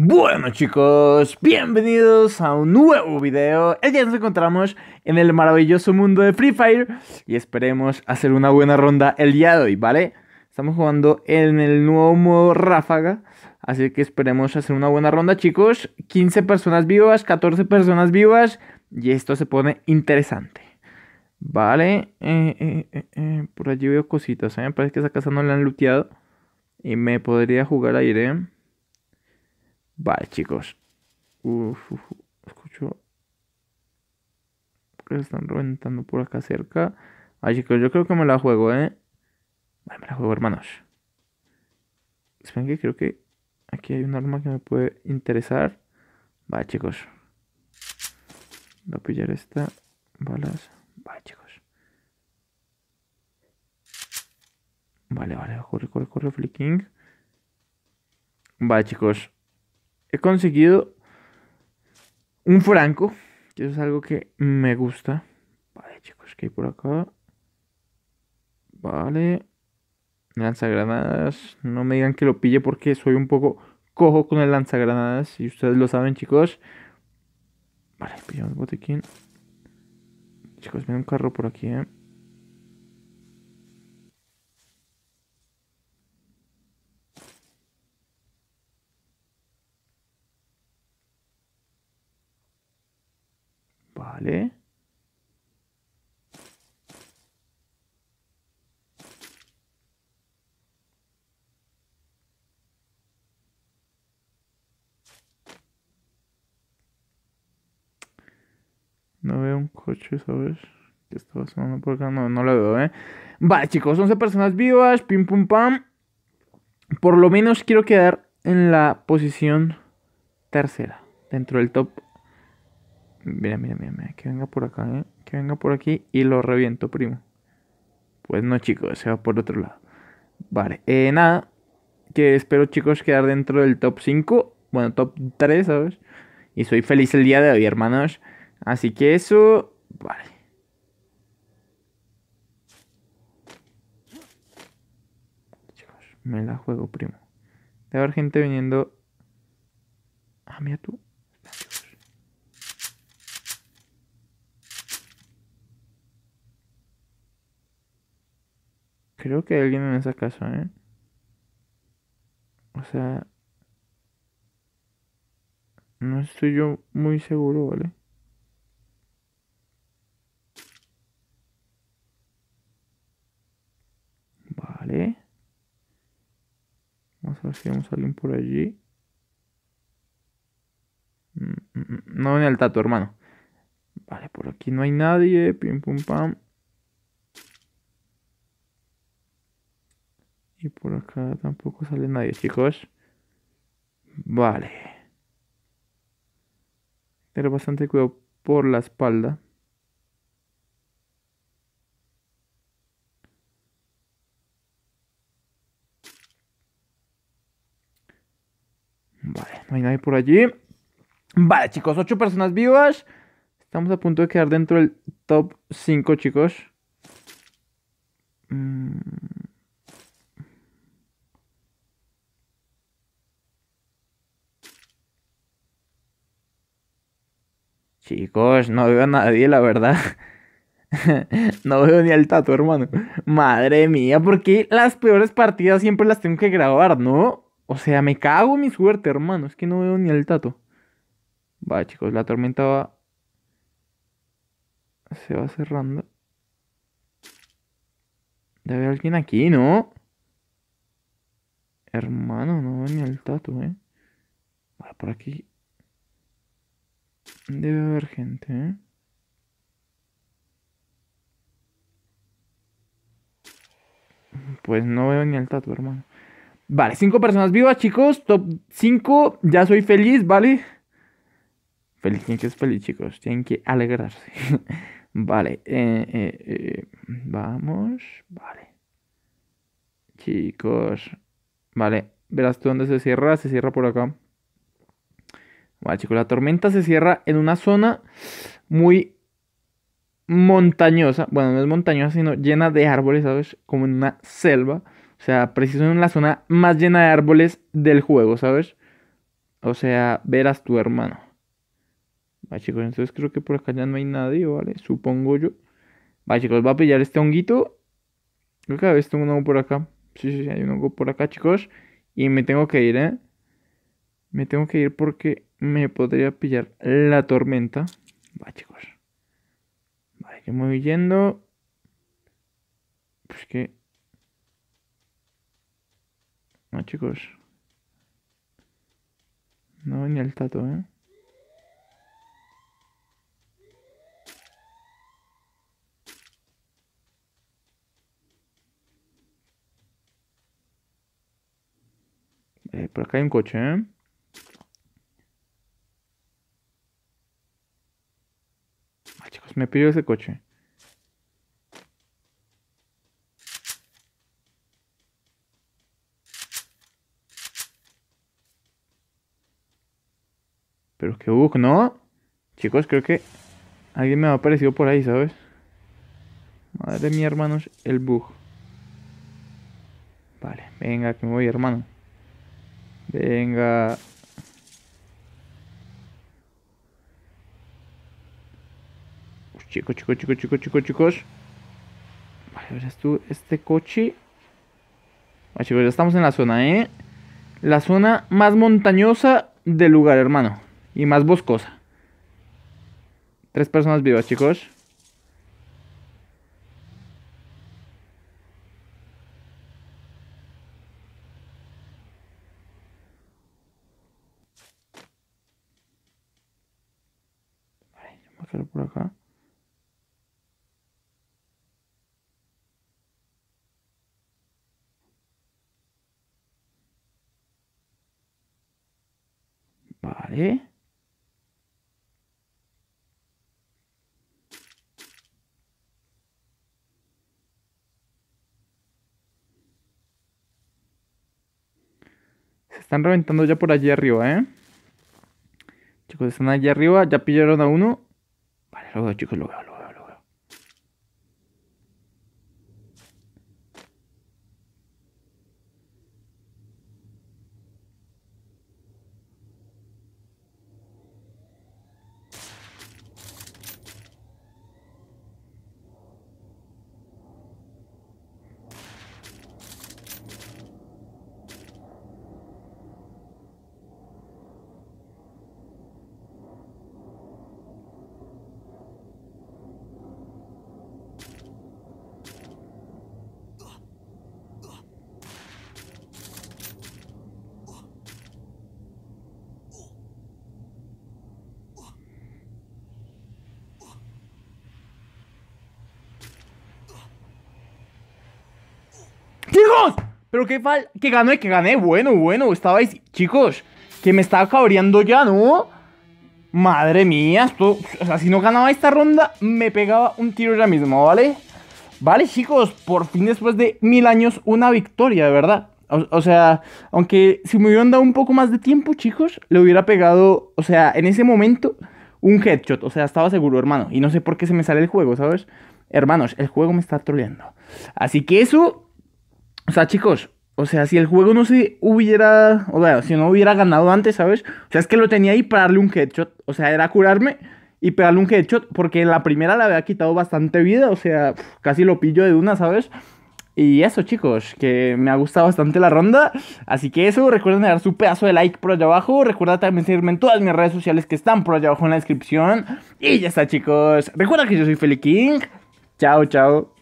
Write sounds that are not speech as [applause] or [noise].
Bueno chicos, bienvenidos a un nuevo video. El día nos encontramos en el maravilloso mundo de Free Fire y esperemos hacer una buena ronda el día de hoy, ¿vale? Estamos jugando en el nuevo modo ráfaga, así que esperemos hacer una buena ronda chicos. 15 personas vivas, 14 personas vivas y esto se pone interesante. Vale, eh, eh, eh, por allí veo cositas, me parece que esa casa no la han looteado y me podría jugar aire, ¿eh? Vale, chicos. Uf, uf, escucho. están reventando por acá cerca. Ay, chicos, yo creo que me la juego, ¿eh? Vale, me la juego, hermanos. Esperen que creo que aquí hay un arma que me puede interesar. Vale, chicos. Voy a pillar esta. Balas. Vale, chicos. Vale, vale. Corre, corre, corre, flicking. Vale, chicos he conseguido un franco, que es algo que me gusta. Vale, chicos, que hay por acá. Vale. Lanzagranadas. No me digan que lo pille porque soy un poco cojo con el lanzagranadas. Y ustedes lo saben, chicos. Vale, pillamos botiquín. Chicos, viene un carro por aquí, eh. No veo un coche, ¿sabes? Que está pasando? por acá. No, lo veo, ¿eh? Vale, chicos, 11 personas vivas. Pim, pum, pam. Por lo menos quiero quedar en la posición tercera. Dentro del top Mira, mira, mira, mira, que venga por acá, ¿eh? que venga por aquí y lo reviento, primo. Pues no, chicos, se va por otro lado. Vale, eh, nada, que espero, chicos, quedar dentro del top 5, bueno, top 3, ¿sabes? Y soy feliz el día de hoy, hermanos. Así que eso, vale. Chicos, me la juego, primo. Debe haber gente viniendo. Ah, mira tú. creo que hay alguien en esa casa, ¿eh? O sea, no estoy yo muy seguro, ¿vale? Vale. Vamos a ver si vemos a alguien por allí. Mm, mm, mm. No en el tato, hermano. Vale, por aquí no hay nadie. Pim, pum, pam. Y por acá tampoco sale nadie, chicos. Vale. Tener bastante cuidado por la espalda. Vale, no hay nadie por allí. Vale, chicos, Ocho personas vivas. Estamos a punto de quedar dentro del top 5, chicos. Mmm... Chicos, no veo a nadie, la verdad. [laughs] no veo ni al tato, hermano. Madre mía, ¿por qué las peores partidas siempre las tengo que grabar, no? O sea, me cago en mi suerte, hermano. Es que no veo ni al tato. Va, chicos, la tormenta va. Se va cerrando. Debe haber alguien aquí, ¿no? Hermano, no veo ni al tato, eh. Va por aquí. Debe haber gente, ¿eh? Pues no veo ni el tatu, hermano. Vale, cinco personas vivas, chicos. Top 5. Ya soy feliz, ¿vale? Feliz, tienen que ser feliz, chicos. Tienen que alegrarse. [laughs] vale. Eh, eh, vamos. Vale. Chicos. Vale. Verás tú dónde se cierra. Se cierra por acá. Vale, chicos, la tormenta se cierra en una zona muy montañosa. Bueno, no es montañosa, sino llena de árboles, ¿sabes? Como en una selva. O sea, preciso en la zona más llena de árboles del juego, ¿sabes? O sea, verás tu hermano. Vale, chicos, entonces creo que por acá ya no hay nadie, ¿vale? Supongo yo. Vale, chicos, va a pillar este honguito. Creo que a veces tengo un hongo por acá. Sí, sí, sí, hay un hongo por acá, chicos. Y me tengo que ir, ¿eh? Me tengo que ir porque me podría pillar la tormenta. Va, chicos. Vale, que me voy yendo. Pues que... No, chicos. No, ni el tato, ¿eh? Eh, por acá hay un coche, ¿eh? me pidió ese coche. Pero qué bug, ¿no? Chicos, creo que alguien me ha aparecido por ahí, ¿sabes? Madre mía, hermanos, el bug. Vale, venga, que me voy, hermano. Venga. Chicos, chicos, chicos, chicos, chicos, chicos. Vale, verás tú, este coche. Ah, chicos, ya estamos en la zona, ¿eh? La zona más montañosa del lugar, hermano. Y más boscosa. Tres personas vivas, chicos. Vale. Se están reventando ya por allí arriba, ¿eh? Chicos, están allí arriba, ya pillaron a uno. Vale, luego chicos, lo veo. Pero qué fal... Que gané, que gané. Bueno, bueno. estabais Chicos, que me estaba cabreando ya, ¿no? Madre mía, esto... O sea, si no ganaba esta ronda, me pegaba un tiro ya mismo, ¿vale? Vale, chicos. Por fin, después de mil años, una victoria, de verdad. O, sea, aunque si me hubieran dado un poco más de tiempo, chicos, le hubiera pegado, o sea, en ese momento, un headshot. O sea, estaba seguro, hermano. Y no sé por qué se me sale el juego, ¿sabes? Hermanos, el juego me está troleando. Así que eso, o sea, chicos, o sea, si el juego no se hubiera, o sea, si no hubiera ganado antes, ¿sabes? O sea, es que lo tenía ahí para darle un headshot. O sea, era curarme y pegarle un headshot porque en la primera le había quitado bastante vida. O sea, casi lo pillo de una, ¿sabes? Y eso, chicos, que me ha gustado bastante la ronda. Así que eso, recuerden dar su pedazo de like por allá abajo. Recuerda también seguirme en todas mis redes sociales que están por allá abajo en la descripción. Y ya está, chicos. Recuerda que yo soy Feli King. Chao, chao.